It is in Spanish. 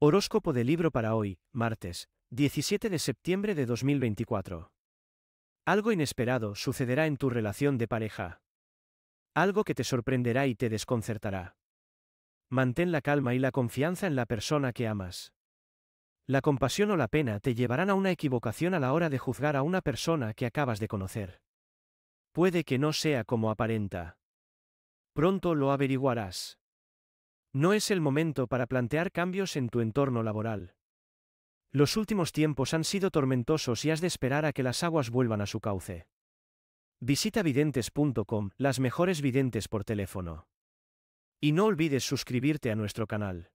Horóscopo de libro para hoy, martes, 17 de septiembre de 2024. Algo inesperado sucederá en tu relación de pareja. Algo que te sorprenderá y te desconcertará. Mantén la calma y la confianza en la persona que amas. La compasión o la pena te llevarán a una equivocación a la hora de juzgar a una persona que acabas de conocer. Puede que no sea como aparenta. Pronto lo averiguarás. No es el momento para plantear cambios en tu entorno laboral. Los últimos tiempos han sido tormentosos y has de esperar a que las aguas vuelvan a su cauce. Visita videntes.com, las mejores videntes por teléfono. Y no olvides suscribirte a nuestro canal.